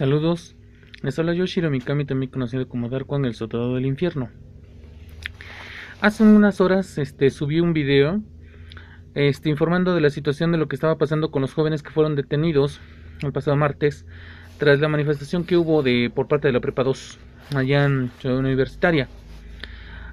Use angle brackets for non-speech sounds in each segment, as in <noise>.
Saludos, les habla Yoshiro Mikami, también conocido como Dark el Sotado del infierno. Hace unas horas este, subí un video este, informando de la situación de lo que estaba pasando con los jóvenes que fueron detenidos el pasado martes tras la manifestación que hubo de, por parte de la Prepa 2 allá en Ciudad Universitaria,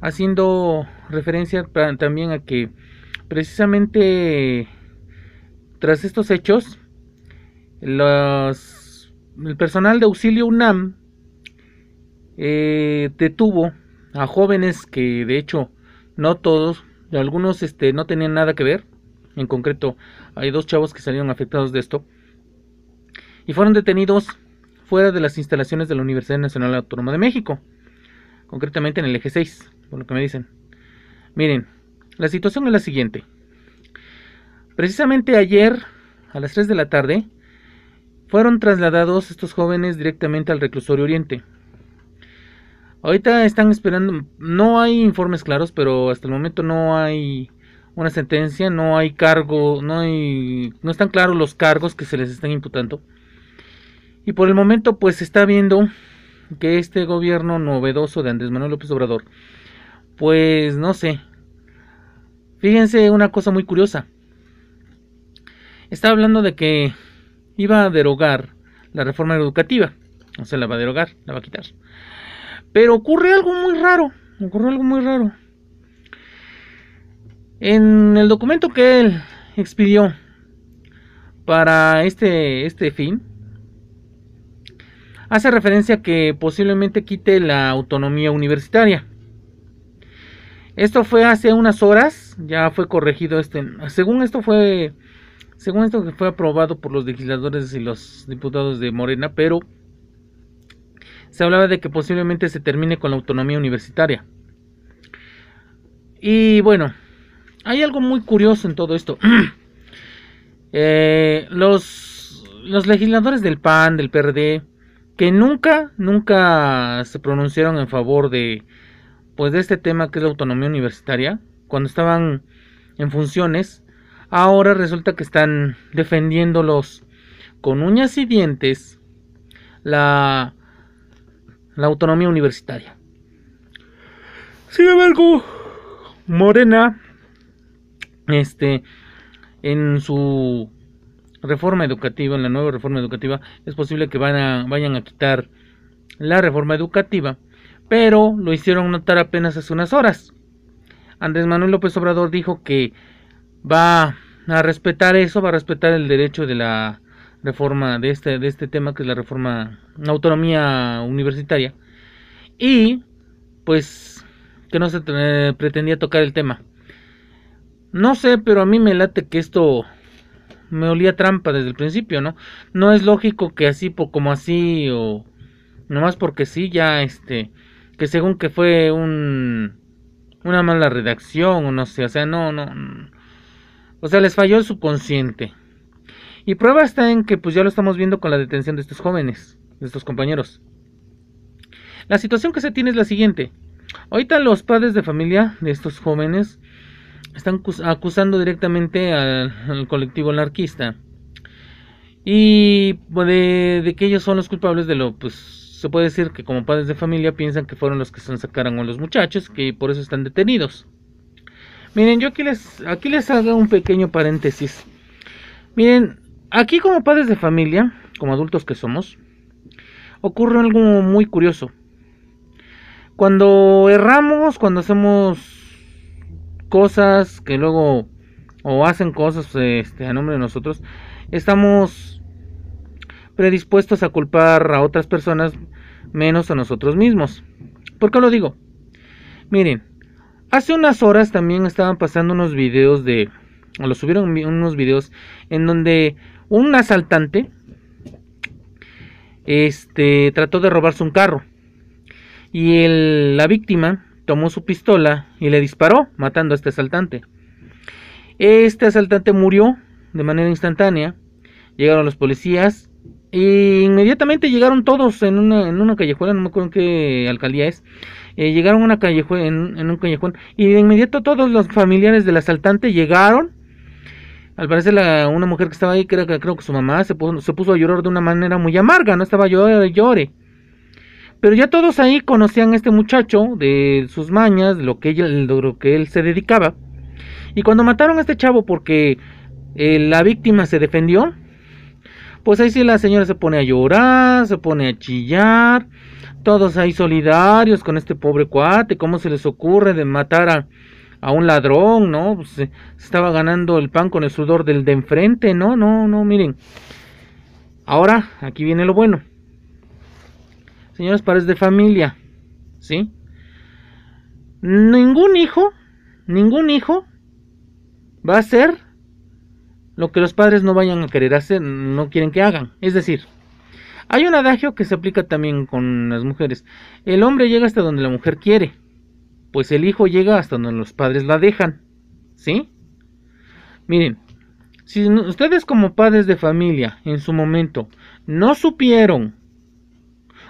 haciendo referencia también a que precisamente tras estos hechos, las el personal de auxilio UNAM eh, detuvo a jóvenes que de hecho no todos, algunos este, no tenían nada que ver. En concreto, hay dos chavos que salieron afectados de esto. Y fueron detenidos fuera de las instalaciones de la Universidad Nacional Autónoma de México. Concretamente en el eje 6, por lo que me dicen. Miren, la situación es la siguiente. Precisamente ayer, a las 3 de la tarde, fueron trasladados estos jóvenes directamente al reclusorio Oriente. Ahorita están esperando, no hay informes claros, pero hasta el momento no hay una sentencia, no hay cargo, no hay, no están claros los cargos que se les están imputando. Y por el momento, pues se está viendo que este gobierno novedoso de Andrés Manuel López Obrador, pues no sé. Fíjense una cosa muy curiosa. Está hablando de que iba a derogar la reforma educativa. O sea, la va a derogar, la va a quitar. Pero ocurre algo muy raro. Ocurre algo muy raro. En el documento que él expidió para este, este fin, hace referencia a que posiblemente quite la autonomía universitaria. Esto fue hace unas horas, ya fue corregido este. Según esto fue según esto que fue aprobado por los legisladores y los diputados de Morena, pero se hablaba de que posiblemente se termine con la autonomía universitaria. Y bueno, hay algo muy curioso en todo esto. <clears throat> Eh, los, legisladores del PAN, del PRD, que nunca, nunca se pronunciaron en favor de, pues, de este tema que es la autonomía universitaria, cuando estaban en funciones, Ahora resulta que están defendiéndolos con uñas y dientes la, la autonomía universitaria. Sin embargo, Morena, este, en su reforma educativa, en la nueva reforma educativa, es posible que van a, vayan a quitar la reforma educativa, pero lo hicieron notar apenas hace unas horas. Andrés Manuel López Obrador dijo que va a respetar eso, va a respetar el derecho de la reforma de este, de este tema que es la reforma la autonomía universitaria y pues que no se pretendía tocar el tema no sé pero a mí me late que esto me olía trampa desde el principio no no es lógico que así como así o nomás porque sí ya este que según que fue un una mala redacción o no sé o sea no no o sea, les falló el subconsciente. Y prueba está en que pues ya lo estamos viendo con la detención de estos jóvenes, de estos compañeros. La situación que se tiene es la siguiente. Ahorita los padres de familia de estos jóvenes están acusando directamente al, colectivo anarquista. Y pues, de, de, que ellos son los culpables de lo, pues se puede decir que como padres de familia piensan que fueron los que se sacaron a los muchachos, que por eso están detenidos. Miren, yo aquí les, aquí les hago un pequeño paréntesis. Miren, aquí como padres de familia, como adultos que somos, ocurre algo muy curioso. Cuando erramos, cuando hacemos cosas que luego o hacen cosas este, a nombre de nosotros, estamos predispuestos a culpar a otras personas menos a nosotros mismos. ¿Por qué lo digo? Miren, Hace unas horas también estaban pasando unos videos de. O lo subieron unos videos en donde un asaltante. Este. Trató de robarse un carro. Y la víctima tomó su pistola y le disparó, matando a este asaltante. Este asaltante murió de manera instantánea. Llegaron los policías, y inmediatamente llegaron todos en una, callejuela, no me acuerdo en qué alcaldía es. Eh, llegaron en una callejuela, en, un y de inmediato todos los familiares del asaltante llegaron. Al parecer una mujer que estaba ahí, creo, creo que su mamá, se puso, se puso a llorar de una manera muy amarga, no estaba llorando llore. Pero ya todos ahí conocían a este muchacho, de sus mañas, lo que, ella, lo que él se dedicaba. Y cuando mataron a este chavo porque eh, la víctima se defendió, pues ahí sí la señora se pone a llorar, se pone a chillar. Todos ahí solidarios con este pobre cuate. ¿Cómo se les ocurre de matar a, un ladrón, no? Pues, eh, se, estaba ganando el pan con el sudor del de enfrente, ¿no? No, no, miren. Ahora, aquí viene lo bueno. Señores, padres de familia, ¿sí? Ningún hijo, ningún hijo va a ser lo que los padres no vayan a querer hacer, no quieren que hagan. Es decir, hay un adagio que se aplica también con las mujeres. El hombre llega hasta donde la mujer quiere, pues el hijo llega hasta donde los padres la dejan. ¿Sí? Miren, si ustedes como padres de familia en su momento no supieron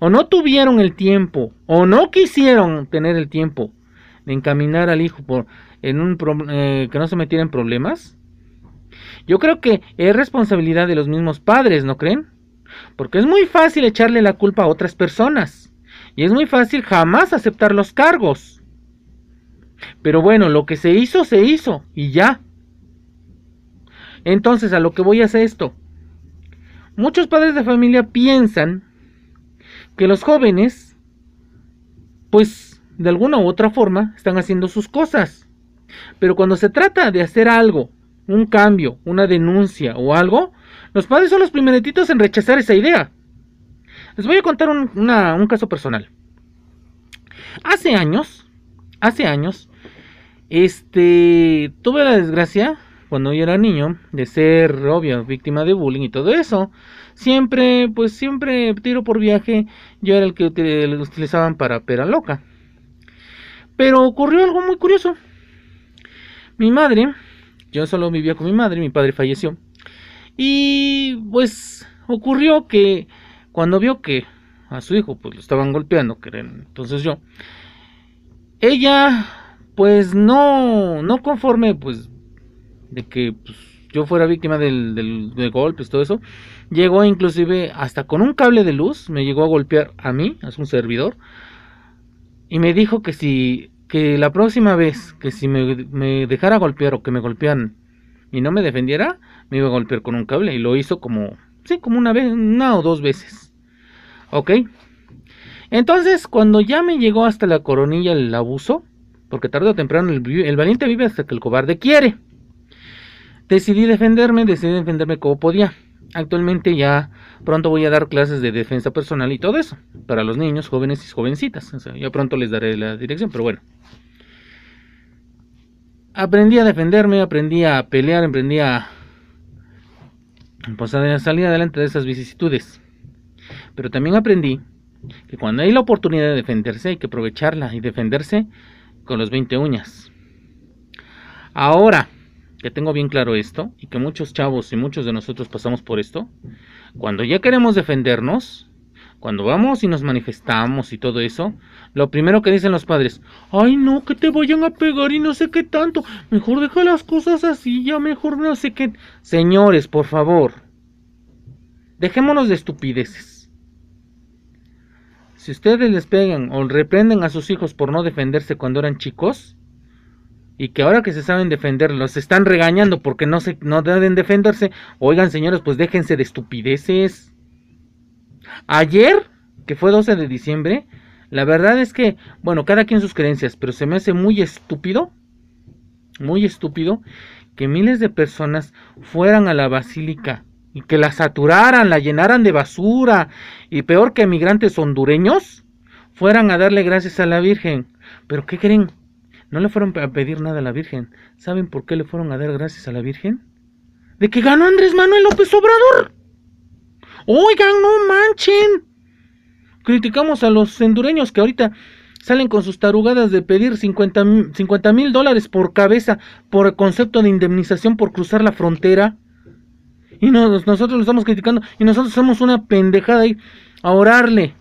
o no tuvieron el tiempo o no quisieron tener el tiempo de encaminar al hijo por en un eh, que no se metiera en problemas, yo creo que es responsabilidad de los mismos padres, ¿no creen? Porque es muy fácil echarle la culpa a otras personas. Y es muy fácil jamás aceptar los cargos. Pero bueno, lo que se hizo, se hizo. Y ya. Entonces, a lo que voy a hacer esto. Muchos padres de familia piensan que los jóvenes, pues, de alguna u otra forma, están haciendo sus cosas. Pero cuando se trata de hacer algo un cambio, una denuncia o algo, los padres son los primeritos en rechazar esa idea. Les voy a contar un, un caso personal. Hace años, hace años, este, tuve la desgracia, cuando yo era niño, de ser, obvio, víctima de bullying y todo eso. Siempre, pues siempre tiro por viaje, yo era el que utilizaban para pera loca. Pero ocurrió algo muy curioso. Mi madre yo solo vivía con mi madre, mi padre falleció. Y pues ocurrió que cuando vio que a su hijo pues lo estaban golpeando, que entonces yo, ella pues no, no conforme pues de que pues, yo fuera víctima del, de golpes, todo eso, llegó inclusive hasta con un cable de luz, me llegó a golpear a mí, a su servidor, y me dijo que si que la próxima vez que si me, dejara golpear o que me golpean y no me defendiera, me iba a golpear con un cable. Y lo hizo como, sí, como una vez, una o dos veces. ¿Ok? Entonces, cuando ya me llegó hasta la coronilla el abuso, porque tarde o temprano el, valiente vive hasta que el cobarde quiere, decidí defenderme, decidí defenderme como podía. Actualmente ya pronto voy a dar clases de defensa personal y todo eso para los niños, jóvenes y jovencitas. ya pronto les daré la dirección, pero bueno aprendí a defenderme, aprendí a pelear, aprendí pues, a, salir adelante de esas vicisitudes. Pero también aprendí que cuando hay la oportunidad de defenderse hay que aprovecharla y defenderse con los 20 uñas. Ahora que tengo bien claro esto y que muchos chavos y muchos de nosotros pasamos por esto, cuando ya queremos defendernos, cuando vamos y nos manifestamos y todo eso, lo primero que dicen los padres, ay no, que te vayan a pegar y no sé qué tanto, mejor deja las cosas así, ya mejor no sé qué. Señores, por favor, dejémonos de estupideces. Si ustedes les pegan o reprenden a sus hijos por no defenderse cuando eran chicos, y que ahora que se saben defender los están regañando porque no, se, no deben defenderse, oigan señores, pues déjense de estupideces. Ayer, que fue 12 de diciembre, la verdad es que, bueno, cada quien sus creencias, pero se me hace muy estúpido, muy estúpido, que miles de personas fueran a la basílica y que la saturaran, la llenaran de basura y peor que migrantes hondureños fueran a darle gracias a la Virgen. Pero ¿qué creen? No le fueron a pedir nada a la Virgen. ¿Saben por qué le fueron a dar gracias a la Virgen? De que ganó Andrés Manuel López Obrador. Oigan, no manchen. Criticamos a los endureños que ahorita salen con sus tarugadas de pedir 50 mil dólares por cabeza por el concepto de indemnización por cruzar la frontera. Y nosotros lo estamos criticando. Y nosotros somos una pendejada ahí a orarle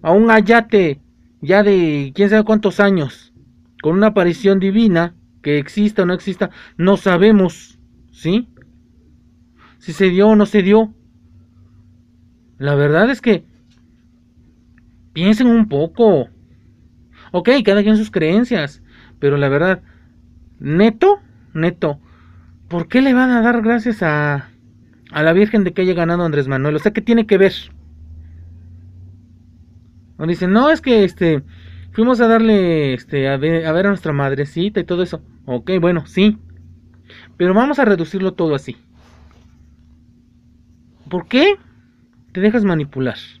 a un ayate ya de quién sabe cuántos años. Con una aparición divina, que exista o no exista, no sabemos. ¿Sí? Si se dio o no se dio. La verdad es que piensen un poco. Ok, cada quien sus creencias. Pero la verdad, neto, neto, ¿por qué le van a dar gracias a, a la Virgen de que haya ganado Andrés Manuel? O sea, ¿qué tiene que ver? O dicen, no, es que este, fuimos a darle este, a ver, a nuestra madrecita y todo eso. Ok, bueno, sí. Pero vamos a reducirlo todo así. ¿Por qué? te dejas manipular.